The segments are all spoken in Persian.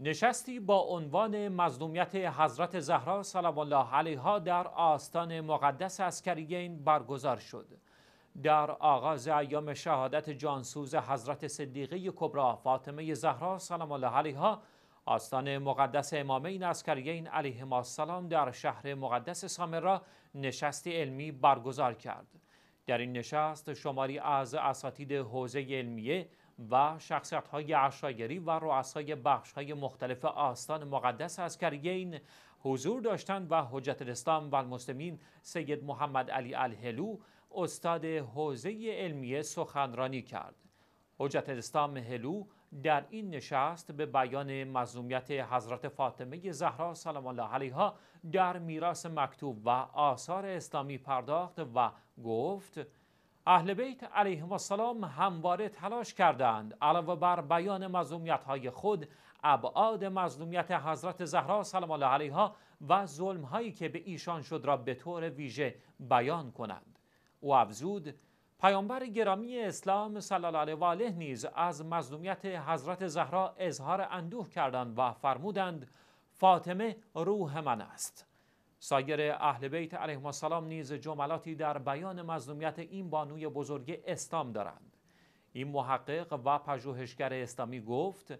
نشستی با عنوان مظلومیت حضرت زهرا سلام الله علیها در آستان مقدس اسکریین برگزار شد. در آغاز ایام شهادت جانسوز حضرت صدیقه کبرا فاطمه زهرا سلام الله علیها آستان مقدس امامین اسکریین ما السلام در شهر مقدس سامرا نشستی علمی برگزار کرد. در این نشست شماری از اساتید حوزه علمیه و شخصیت های عشایری و رؤسای بخش های مختلف آستان مقدس کرگین حضور داشتند و حجت الاسلام و المسلمین سید محمد علی الهلو استاد حوزه علمیه سخنرانی کرد حجت الاسلام هلو در این نشست به بیان مظلومیت حضرت فاطمه زهرا سلام الله علیها در میراث مکتوب و آثار اسلامی پرداخت و گفت اهل بیت و سلام همواره تلاش کردند علاوه بر بیان مظلومیت های خود ابعاد مظلومیت حضرت زهرا سلام الله علیها و ظلم هایی که به ایشان شد را به طور ویژه بیان کنند او افزود پیامبر گرامی اسلام صلی الله علیه و آله نیز از مظلومیت حضرت زهرا اظهار اندوه کردند و فرمودند فاطمه روح من است سایر اهل بیت علیهم السلام نیز جملاتی در بیان مظلومیت این بانوی بزرگ استام دارند این محقق و پژوهشگر اسلامی گفت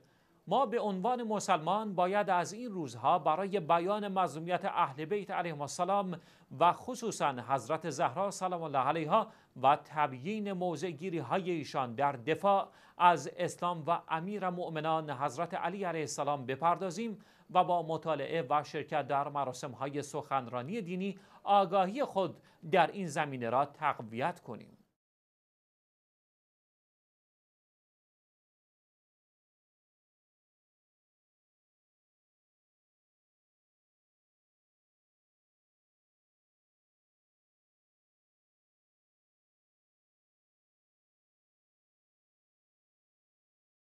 ما به عنوان مسلمان باید از این روزها برای بیان مظلومیت اهل بیت علیهم السلام و خصوصا حضرت زهرا سلام الله علیها و تبیین موضع گیری های ایشان در دفاع از اسلام و امیر مؤمنان حضرت علی علیه السلام بپردازیم و با مطالعه و شرکت در مراسم های سخنرانی دینی آگاهی خود در این زمینه را تقویت کنیم